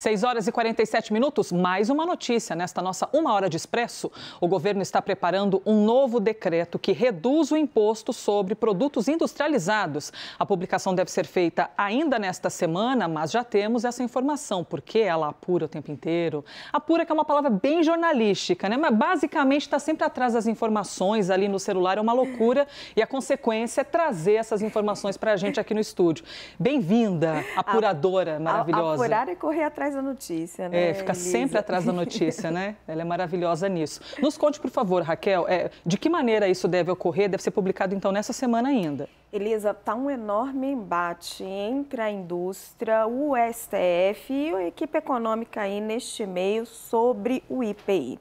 6 horas e 47 minutos, mais uma notícia nesta nossa uma hora de expresso. O governo está preparando um novo decreto que reduz o imposto sobre produtos industrializados. A publicação deve ser feita ainda nesta semana, mas já temos essa informação, porque ela apura o tempo inteiro. Apura que é uma palavra bem jornalística, né? Mas basicamente está sempre atrás das informações ali no celular, é uma loucura. E a consequência é trazer essas informações para a gente aqui no estúdio. Bem-vinda, apuradora maravilhosa. Apurar e é correr atrás atrás da notícia, né? É, fica Elisa? sempre atrás da notícia, né? Ela é maravilhosa nisso. Nos conte, por favor, Raquel, é, de que maneira isso deve ocorrer? Deve ser publicado, então, nessa semana ainda. Elisa, está um enorme embate entre a indústria, o STF e a equipe econômica aí neste meio sobre o IPI.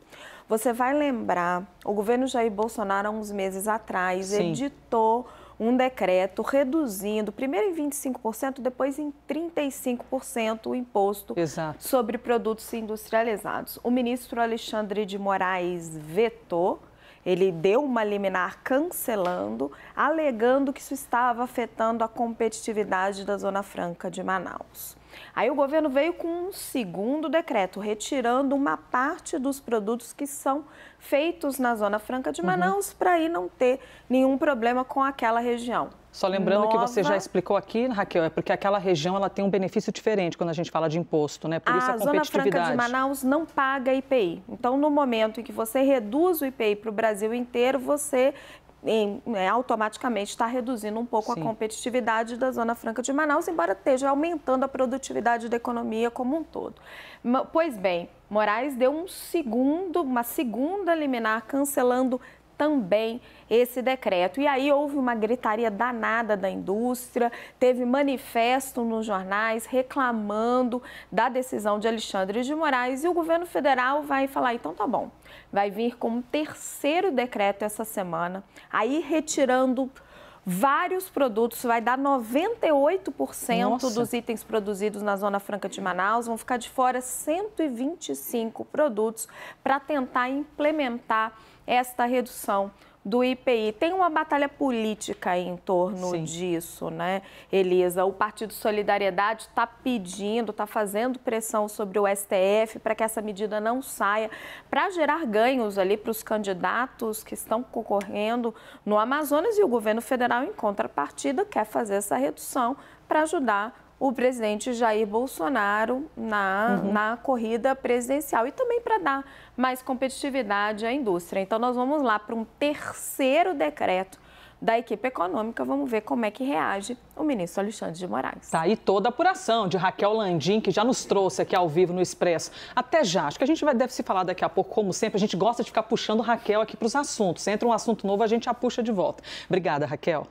Você vai lembrar, o governo Jair Bolsonaro, há uns meses atrás, Sim. editou um decreto reduzindo, primeiro em 25%, depois em 35% o imposto Exato. sobre produtos industrializados. O ministro Alexandre de Moraes vetou ele deu uma liminar cancelando, alegando que isso estava afetando a competitividade da Zona Franca de Manaus. Aí o governo veio com um segundo decreto, retirando uma parte dos produtos que são feitos na Zona Franca de uhum. Manaus uhum. para aí não ter nenhum problema com aquela região. Só lembrando nova... que você já explicou aqui, Raquel, é porque aquela região ela tem um benefício diferente quando a gente fala de imposto, né? Por a isso a competitividade. A Zona Franca de Manaus não paga IPI. Então, no momento em que você reduz o IPI para o Brasil inteiro, você em, né, automaticamente está reduzindo um pouco Sim. a competitividade da Zona Franca de Manaus, embora esteja aumentando a produtividade da economia como um todo. Pois bem, Moraes deu um segundo, uma segunda liminar cancelando também esse decreto. E aí houve uma gritaria danada da indústria, teve manifesto nos jornais reclamando da decisão de Alexandre de Moraes e o governo federal vai falar: então tá bom, vai vir com um terceiro decreto essa semana, aí retirando vários produtos, vai dar 98% Nossa. dos itens produzidos na Zona Franca de Manaus, vão ficar de fora 125 produtos para tentar implementar esta redução do IPI. Tem uma batalha política em torno Sim. disso, né, Elisa? O Partido Solidariedade está pedindo, está fazendo pressão sobre o STF para que essa medida não saia, para gerar ganhos ali para os candidatos que estão concorrendo no Amazonas e o governo federal, em contrapartida, quer fazer essa redução para ajudar o presidente Jair Bolsonaro na, uhum. na corrida presidencial e também para dar mais competitividade à indústria. Então, nós vamos lá para um terceiro decreto da equipe econômica. Vamos ver como é que reage o ministro Alexandre de Moraes. Tá aí toda a apuração de Raquel Landim, que já nos trouxe aqui ao vivo no Expresso. Até já. Acho que a gente vai, deve se falar daqui a pouco, como sempre. A gente gosta de ficar puxando Raquel aqui para os assuntos. Se entra um assunto novo, a gente a puxa de volta. Obrigada, Raquel.